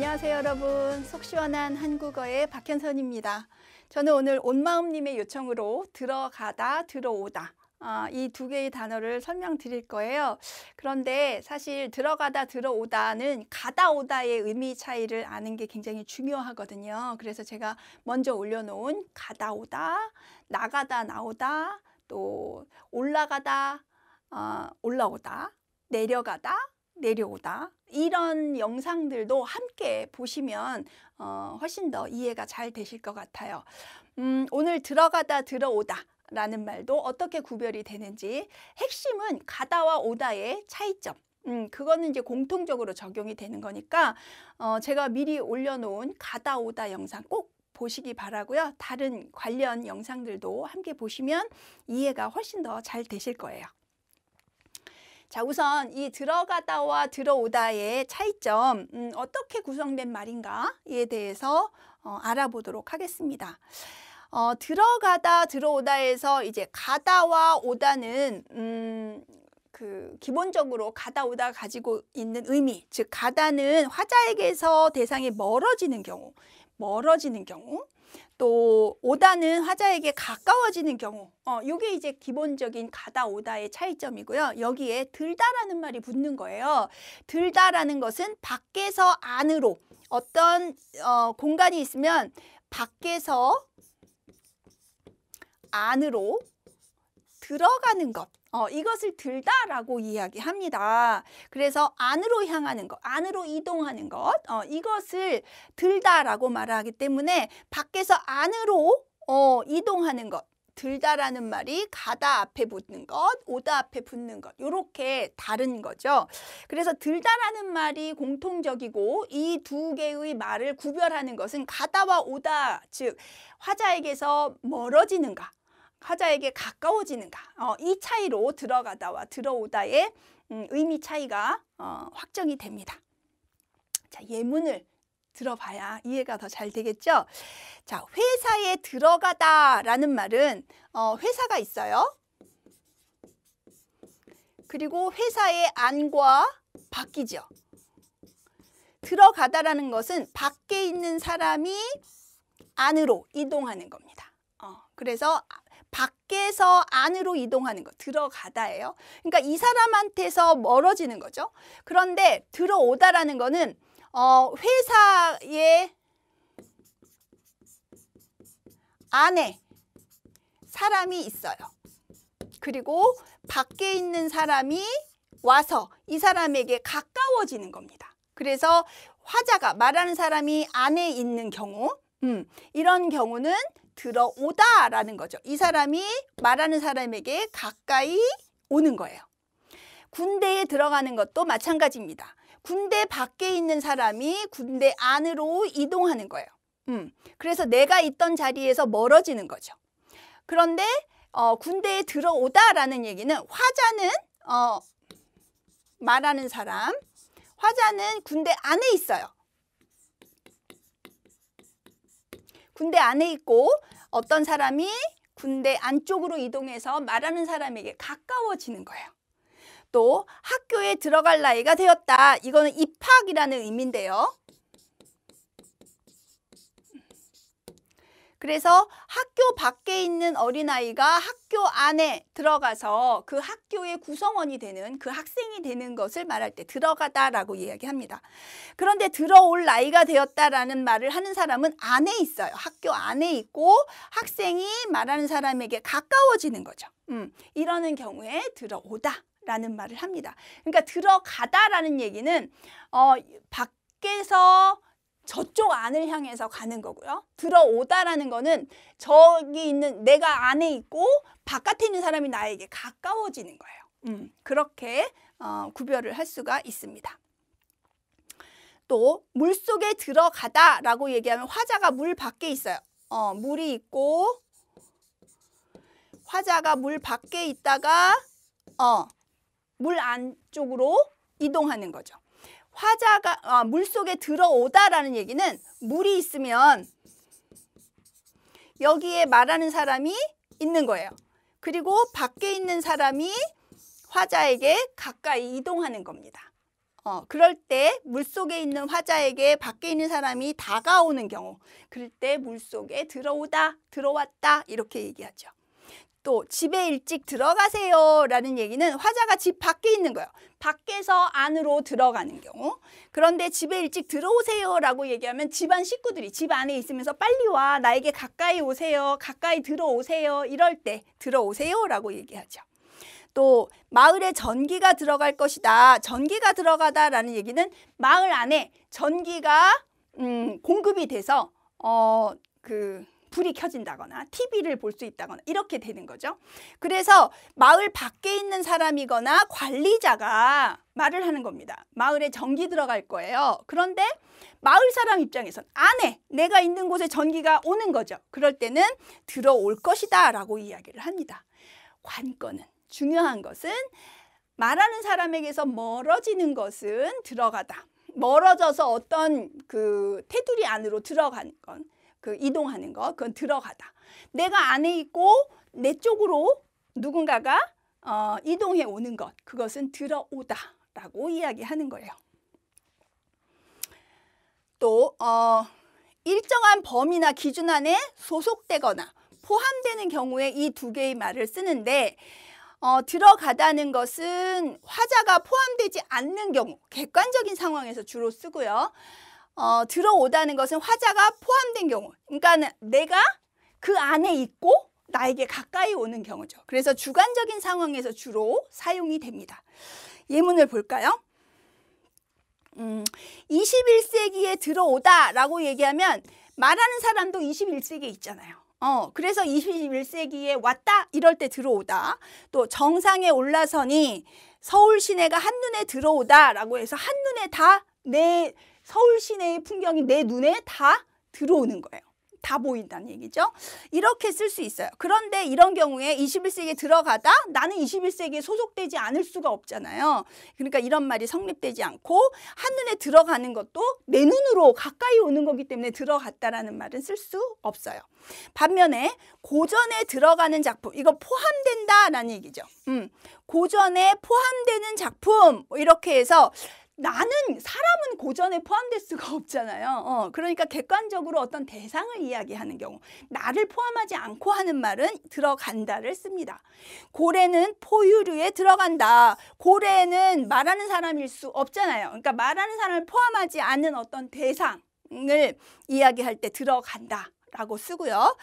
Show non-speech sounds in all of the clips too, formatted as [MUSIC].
안녕하세요 여러분 속시원한 한국어의 박현선입니다 저는 오늘 온마음님의 요청으로 들어가다 들어오다 어, 아, 이두 개의 단어를 설명드릴 거예요 그런데 사실 들어가다 들어오다는 가다 오다의 의미 차이를 아는 게 굉장히 중요하거든요 그래서 제가 먼저 올려놓은 가다 오다 나가다 나오다 또 올라가다 어, 올라오다 내려가다 내려오다 이런 영상들도 함께 보시면 어, 훨씬 더 이해가 잘 되실 것 같아요. 음, 오늘 들어가다 들어오다 라는 말도 어떻게 구별이 되는지 핵심은 가다와 오다의 차이점 음, 그거는 이제 공통적으로 적용이 되는 거니까 어, 제가 미리 올려놓은 가다 오다 영상 꼭 보시기 바라고요. 다른 관련 영상들도 함께 보시면 이해가 훨씬 더 잘 되실 거예요. 자, 우선 이 들어가다와 들어오다의 차이점, 음, 어떻게 구성된 말인가에 대해서 어, 알아보도록 하겠습니다. 어, 들어가다, 들어오다에서 이제 가다와 오다는 음, 그 기본적으로 가다 오다 가지고 있는 의미, 즉 가다는 화자에게서 대상이 멀어지는 경우, 멀어지는 경우, 또 오다는 화자에게 가까워지는 경우 어, 요게 이제 기본적인 가다 오다의 차이점이고요. 여기에 들다라는 말이 붙는 거예요. 들다라는 것은 밖에서 안으로 어떤 어, 공간이 있으면 밖에서 안으로 들어가는 것 어, 이것을 들다라고 이야기합니다. 그래서 안으로 향하는 것, 안으로 이동하는 것, 어, 이것을 들다라고 말하기 때문에 밖에서 안으로 어, 이동하는 것, 들다라는 말이 가다 앞에 붙는 것, 오다 앞에 붙는 것 이렇게 다른 거죠. 그래서 들다라는 말이 공통적이고 이 두 개의 말을 구별하는 것은 가다와 오다 즉 화자에게서 멀어지는가 하자에게 가까워지는가 어, 이 차이로 들어가다와 들어오다의 음, 의미 차이가 어, 확정이 됩니다. 자 예문을 들어봐야 이해가 더 잘 되겠죠? 자 회사에 들어가다 라는 말은 어, 회사가 있어요. 그리고 회사의 안과 바뀌죠. 들어가다라는 것은 밖에 있는 사람이 안으로 이동하는 겁니다. 어, 그래서 밖에서 안으로 이동하는 거 들어가다예요. 그러니까 이 사람한테서 멀어지는 거죠. 그런데 들어오다라는 거는 어, 회사의 안에 사람이 있어요. 그리고 밖에 있는 사람이 와서 이 사람에게 가까워지는 겁니다. 그래서 화자가 말하는 사람이 안에 있는 경우 음, 이런 경우는 들어오다라는 거죠. 이 사람이 말하는 사람에게 가까이 오는 거예요. 군대에 들어가는 것도 마찬가지입니다. 군대 밖에 있는 사람이 군대 안으로 이동하는 거예요. 음, 그래서 내가 있던 자리에서 멀어지는 거죠. 그런데 어, 군대에 들어오다라는 얘기는 화자는 어, 말하는 사람, 화자는 군대 안에 있어요. 군대 안에 있고 어떤 사람이 군대 안쪽으로 이동해서 말하는 사람에게 가까워지는 거예요. 또 학교에 들어갈 나이가 되었다. 이거는 입학이라는 의미인데요. 그래서 학교 밖에 있는 어린아이가 학교 안에 들어가서 그 학교의 구성원이 되는 그 학생이 되는 것을 말할 때 들어가다라고 이야기합니다. 그런데 들어올 나이가 되었다라는 말을 하는 사람은 안에 있어요. 학교 안에 있고 학생이 말하는 사람에게 가까워지는 거죠. 음, 이러는 경우에 들어오다. 라는 말을 합니다. 그러니까 들어가다라는 얘기는 어, 밖에서 저쪽 안을 향해서 가는 거고요. 들어오다라는 거는 저기 있는 내가 안에 있고 바깥에 있는 사람이 나에게 가까워지는 거예요. 음, 그렇게 어, 구별을 할 수가 있습니다. 또 물속에 들어가다 라고 얘기하면 화자가 물 밖에 있어요. 어, 물이 있고 화자가 물 밖에 있다가 어, 물 안쪽으로 이동하는 거죠. 화자가 아, 물속에 들어오다라는 얘기는 물이 있으면 여기에 말하는 사람이 있는 거예요. 그리고 밖에 있는 사람이 화자에게 가까이 이동하는 겁니다. 어, 그럴 때 물속에 있는 화자에게 밖에 있는 사람이 다가오는 경우 그럴 때 물속에 들어오다, 들어왔다 이렇게 얘기하죠. 또 집에 일찍 들어가세요 라는 얘기는 화자가 집 밖에 있는 거예요. 밖에서 안으로 들어가는 경우 그런데 집에 일찍 들어오세요 라고 얘기하면 집안 식구들이 집 안에 있으면서 빨리 와 나에게 가까이 오세요 가까이 들어오세요 이럴 때 들어오세요 라고 얘기하죠. 또 마을에 전기가 들어갈 것이다 전기가 들어가다 라는 얘기는 마을 안에 전기가 음, 공급이 돼서 어그 불이 켜진다거나 TV를 볼 수 있다거나 이렇게 되는 거죠. 그래서 마을 밖에 있는 사람이거나 관리자가 말을 하는 겁니다. 마을에 전기 들어갈 거예요. 그런데 마을 사람 입장에선 안에 내가 있는 곳에 전기가 오는 거죠. 그럴 때는 들어올 것이다 라고 이야기를 합니다. 관건은 중요한 것은 말하는 사람에게서 멀어지는 것은 들어가다. 멀어져서 어떤 그 테두리 안으로 들어간 건그 이동하는 거 그건 들어가다. 내가 안에 있고 내 쪽으로 누군가가 어, 이동해 오는 것 그것은 들어오다라고 이야기하는 거예요. 또 어, 일정한 범위나 기준 안에 소속되거나 포함되는 경우에 이 두 개의 말을 쓰는데 어, 들어가다는 것은 화자가 포함되지 않는 경우 객관적인 상황에서 주로 쓰고요. 어, 들어오다는 것은 화자가 포함된 경우 그러니까 내가 그 안에 있고 나에게 가까이 오는 경우죠. 그래서 주관적인 상황에서 주로 사용이 됩니다. 예문을 볼까요? 음, 21세기에 들어오다 라고 얘기하면 말하는 사람도 21세기에 있잖아요. 어, 그래서 21세기에 왔다 이럴 때 들어오다 또 정상에 올라서니 서울 시내가 한눈에 들어오다 라고 해서 한눈에 다내 서울 시내의 풍경이 내 눈에 다 들어오는 거예요. 다 보인다는 얘기죠. 이렇게 쓸 수 있어요. 그런데 이런 경우에 21세기에 들어가다 나는 21세기에 소속되지 않을 수가 없잖아요. 그러니까 이런 말이 성립되지 않고 한눈에 들어가는 것도 내 눈으로 가까이 오는 거기 때문에 들어갔다라는 말은 쓸 수 없어요. 반면에 고전에 들어가는 작품, 이거 포함된다라는 얘기죠. 음, 고전에 포함되는 작품 뭐 이렇게 해서 나는 사람은 고전에 포함될 수가 [LAUGHS] 없잖아요. 어, 그러니까 객관적으로 어떤 대상을 이야기하는 경우 나를 포함하지 않고 하는 말은 들어간다를 씁니다. 고래는 포유류에 들어간다. 고래는 말하는 사람일 수 없잖아요. 그러니까 말하는 사람을 포함하지 않은 어떤 대상을 이야기할 때 들어간다라고 쓰고요.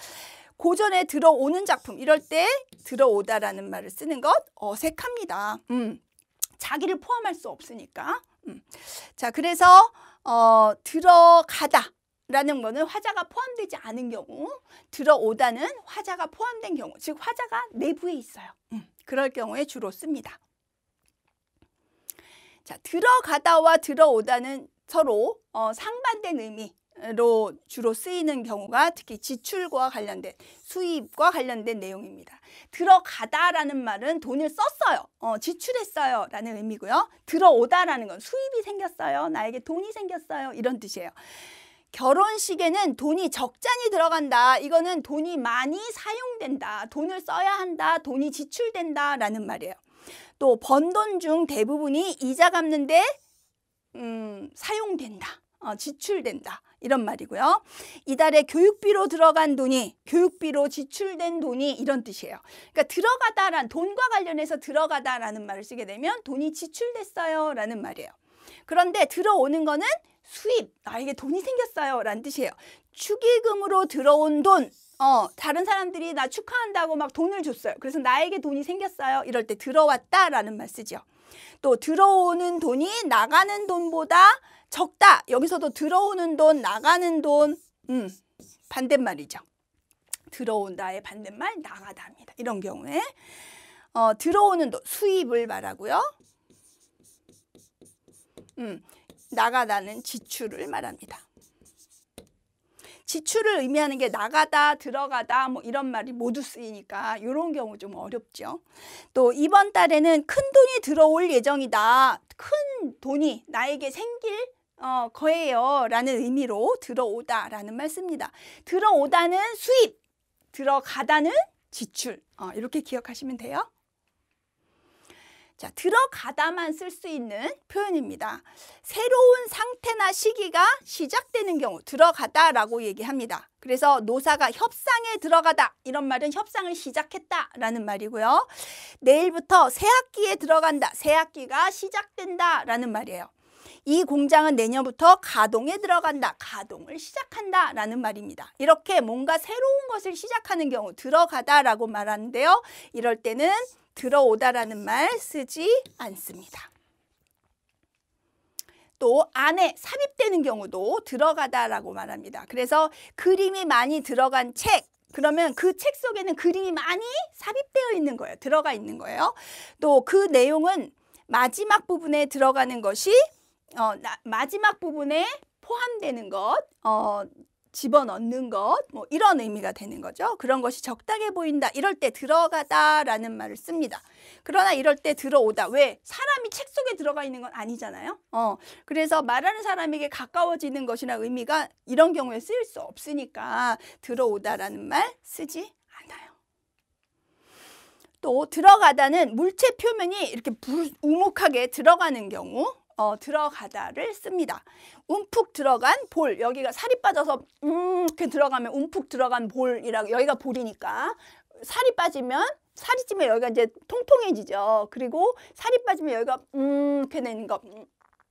고전에 들어오는 작품 이럴 때 들어오다라는 말을 쓰는 것 어색합니다. 음. 자기를 포함할 수 없으니까 자, 그래서 어, 들어가다. 라는 거는 화자가 포함되지 않은 경우 들어오다는 화자가 포함된 경우 즉 화자가 내부에 있어요 음. 그럴 경우에 주로 씁니다 자 들어가다와 들어오다는 서로 어, 상반된 의미 로 주로 쓰이는 경우가 특히 지출과 관련된 수입과 관련된 내용입니다. 들어가다라는 말은 돈을 썼어요. 어, 지출했어요. 라는 의미고요. 들어오다라는 건 수입이 생겼어요. 나에게 돈이 생겼어요. 이런 뜻이에요. 결혼식에는 돈이 적잖이 들어간다. 이거는 돈이 많이 사용된다. 돈을 써야 한다. 돈이 지출된다. 라는 말이에요. 또 번 돈 중 대부분이 이자 갚는데 음, 사용된다. 어, 지출된다. 이런 말이고요. 이달에 교육비로 들어간 돈이 교육비로 지출된 돈이 이런 뜻이에요. 그러니까 들어가다란 돈과 관련해서 들어가다라는 말을 쓰게 되면 돈이 지출됐어요라는 말이에요. 그런데 들어오는 거는 수입, 나에게 돈이 생겼어요 라는 뜻이에요. 축의금으로 들어온 돈, 어, 다른 사람들이 나 축하한다고 막 돈을 줬어요. 그래서 나에게 돈이 생겼어요. 이럴 때 들어왔다라는 말 쓰죠. 또 들어오는 돈이 나가는 돈보다 적다. 여기서도 들어오는 돈, 나가는 돈. 음, 반대말이죠. 들어온다의 반대말 나가다입니다. 이런 경우에 어, 들어오는 돈, 수입을 말하고요. 음, 나가다는 지출을 말합니다. 지출을 의미하는 게 나가다, 들어가다 뭐 이런 말이 모두 쓰이니까 이런 경우 좀 어렵죠. 또 이번 달에는 큰 돈이 들어올 예정이다. 큰 돈이 나에게 생길 어, 거예요. 라는 의미로 들어오다 라는 말씀입니다. 들어오다는 수입, 들어가다는 지출. 어, 이렇게 기억하시면 돼요. 자, 들어가다만 쓸 수 있는 표현입니다. 새로운 상태나 시기가 시작되는 경우 들어가다라고 얘기합니다. 그래서 노사가 협상에 들어가다 이런 말은 협상을 시작했다라는 말이고요. 내일부터 새 학기에 들어간다. 새 학기가 시작된다라는 말이에요. 이 공장은 내년부터 가동에 들어간다. 가동을 시작한다. 라는 말입니다. 이렇게 뭔가 새로운 것을 시작하는 경우 들어가다 라고 말하는데요. 이럴 때는 들어오다라는 말 쓰지 않습니다. 또 안에 삽입되는 경우도 들어가다라고 말합니다. 그래서 그림이 많이 들어간 책 그러면 그 책 속에는 그림이 많이 삽입되어 있는 거예요. 들어가 있는 거예요. 또 그 내용은 마지막 부분에 들어가는 것이 어, 나, 마지막 부분에 포함되는 것, 어, 집어넣는 것, 뭐 이런 의미가 되는 거죠. 그런 것이 적당해 보인다. 이럴 때 들어가다라는 말을 씁니다. 그러나 이럴 때 들어오다. 왜? 사람이 책 속에 들어가 있는 건 아니잖아요. 어. 그래서 말하는 사람에게 가까워지는 것이나 의미가 이런 경우에 쓰일 수 없으니까 들어오다라는 말 쓰지 않아요. 또 들어가다는 물체 표면이 이렇게 우묵하게 들어가는 경우 어, 들어가다를 씁니다. 움푹 들어간 볼 여기가 살이 빠져서 음 이렇게 들어가면 움푹 들어간 볼이라고 여기가 볼이니까 살이 빠지면 살이 찌면 여기가 이제 통통해지죠. 그리고 살이 빠지면 여기가 음 이렇게 되는 거 음,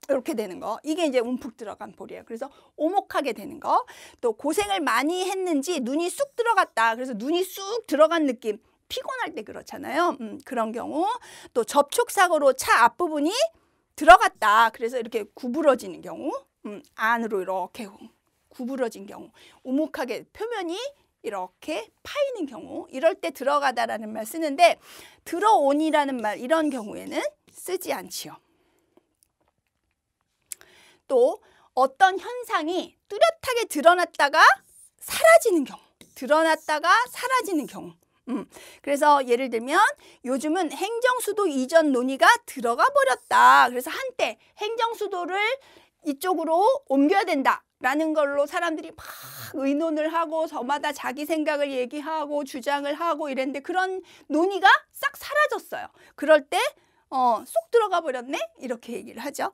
이렇게 되는 거 이게 이제 움푹 들어간 볼이에요. 그래서 오목하게 되는 거 또 고생을 많이 했는지 눈이 쑥 들어갔다. 그래서 눈이 쑥 들어간 느낌 피곤할 때 그렇잖아요. 음, 그런 경우 또 접촉사고로 차 앞부분이 들어갔다. 그래서 이렇게 구부러지는 경우, 음, 안으로 이렇게 구부러진 경우, 오목하게 표면이 이렇게 파이는 경우, 이럴 때 들어가다라는 말 쓰는데 들어온이라는 말 이런 경우에는 쓰지 않지요. 또 어떤 현상이 뚜렷하게 드러났다가 사라지는 경우, 드러났다가 사라지는 경우. 음, 그래서 예를 들면 요즘은 행정수도 이전 논의가 들어가 버렸다. 그래서 한때 행정수도를 이쪽으로 옮겨야 된다. 라는 걸로 사람들이 막 의논을 하고 저마다 자기 생각을 얘기하고 주장을 하고 이랬는데 그런 논의가 싹 사라졌어요. 그럴 때 어, 쏙 들어가 버렸네? 이렇게 얘기를 하죠.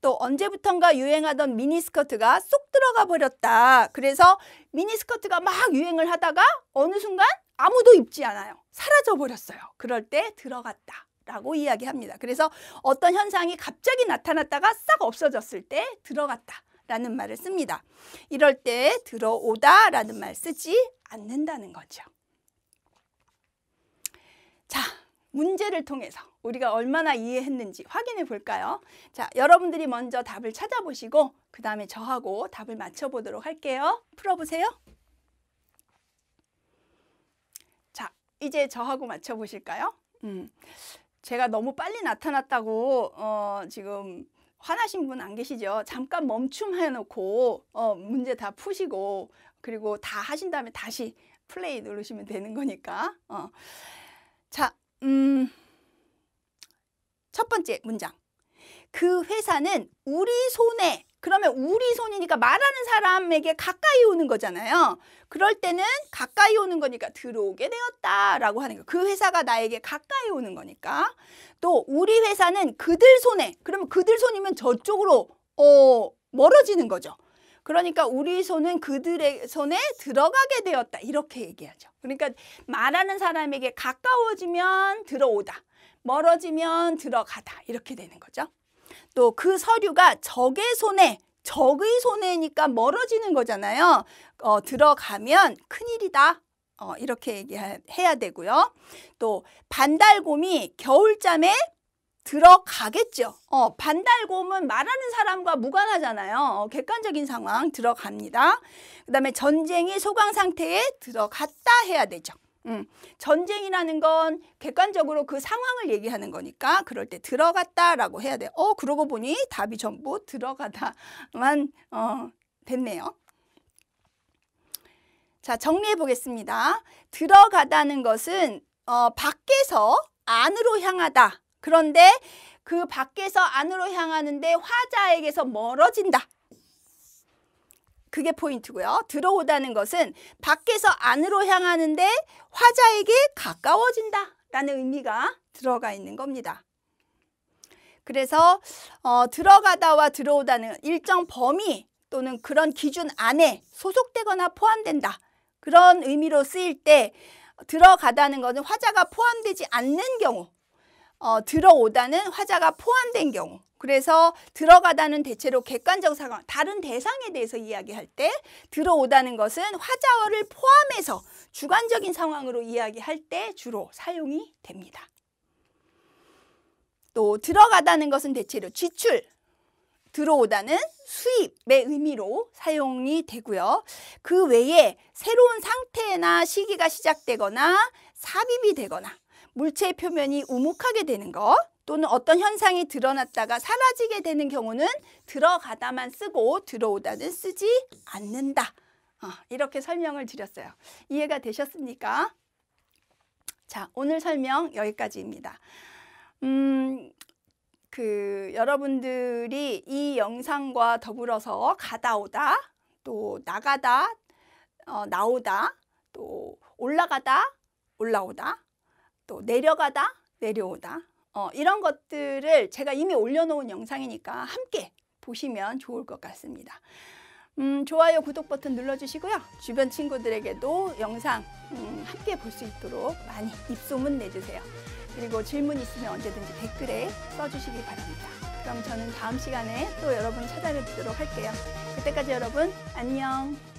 또 언제부턴가 유행하던 미니스커트가 쏙 들어가 버렸다. 그래서 미니스커트가 막 유행을 하다가 어느 순간 아무도 입지 않아요. 사라져 버렸어요. 그럴 때 들어갔다. 라고 이야기합니다. 그래서 어떤 현상이 갑자기 나타났다가 싹 없어졌을 때 들어갔다. 라는 말을 씁니다. 이럴 때 들어오다 라는 말 쓰지 않는다는 거죠. 자, 문제를 통해서 우리가 얼마나 이해했는지 확인해 볼까요? 자, 여러분들이 먼저 답을 찾아보시고 그 다음에 저하고 답을 맞춰보도록 할게요. 풀어보세요. 이제 저하고 맞춰보실까요? 음, 제가 너무 빨리 나타났다고 어, 지금 화나신 분 안 계시죠? 잠깐 멈춤 해놓고 어, 문제 다 푸시고 그리고 다 하신 다음에 다시 플레이 누르시면 되는 거니까 어. 자, 음, 첫 번째 문장 그 회사는 우리 손에 그러면 우리 손이니까 말하는 사람에게 가까이 오는 거잖아요. 그럴 때는 가까이 오는 거니까 들어오게 되었다라고 하는 거. 그 회사가 나에게 가까이 오는 거니까. 또 우리 회사는 그들 손에 그러면 그들 손이면 저쪽으로 어 멀어지는 거죠. 그러니까 우리 손은 그들의 손에 들어가게 되었다. 이렇게 얘기하죠. 그러니까 말하는 사람에게 가까워지면 들어오다. 멀어지면 들어가다. 이렇게 되는 거죠. 또그 서류가 적의 손에 적의 손해니까 멀어지는 거잖아요. 어, 들어가면 큰일이다. 어, 이렇게 얘기해야 되고요. 또 반달곰이 겨울잠에 들어가겠죠. 어, 반달곰은 말하는 사람과 무관하잖아요. 어, 객관적인 상황 들어갑니다. 그 다음에 전쟁이 소강 상태에 들어갔다 해야 되죠. 음, 전쟁이라는 건 객관적으로 그 상황을 얘기하는 거니까 그럴 때 들어갔다라고 해야 돼. 어, 그러고 보니 답이 전부 들어가다만 어, 됐네요. 자, 정리해 보겠습니다. 들어가다는 것은 어, 밖에서 안으로 향하다. 그런데 그 밖에서 안으로 향하는데 화자에게서 멀어진다. 그게 포인트고요. 들어오다는 것은 밖에서 안으로 향하는데 화자에게 가까워진다 라는 의미가 들어가 있는 겁니다. 그래서 어, 들어가다와 들어오다는 일정 범위 또는 그런 기준 안에 소속되거나 포함된다. 그런 의미로 쓰일 때 들어가다는 것은 화자가 포함되지 않는 경우 어, 들어오다는 화자가 포함된 경우 그래서 들어가다는 대체로 객관적 상황, 다른 대상에 대해서 이야기할 때 들어오다는 것은 화자어를 포함해서 주관적인 상황으로 이야기할 때 주로 사용이 됩니다. 또 들어가다는 것은 대체로 지출, 들어오다는 수입의 의미로 사용이 되고요. 그 외에 새로운 상태나 시기가 시작되거나 삽입이 되거나 물체 표면이 우묵하게 되는 것, 또는 어떤 현상이 드러났다가 사라지게 되는 경우는 들어가다만 쓰고 들어오다는 쓰지 않는다. 어, 이렇게 설명을 드렸어요. 이해가 되셨습니까? 자, 오늘 설명 여기까지입니다. 음, 그 여러분들이 이 영상과 더불어서 가다 오다, 또 나가다, 어, 나오다, 또 올라가다, 올라오다, 또 내려가다, 내려오다, 어, 이런 것들을 제가 이미 올려놓은 영상이니까 함께 보시면 좋을 것 같습니다. 음, 좋아요, 구독 버튼 눌러주시고요. 주변 친구들에게도 영상 음, 함께 볼 수 있도록 많이 입소문 내주세요. 그리고 질문 있으면 언제든지 댓글에 써주시기 바랍니다. 그럼 저는 다음 시간에 또 여러분 찾아뵙도록 할게요. 그때까지 여러분 안녕.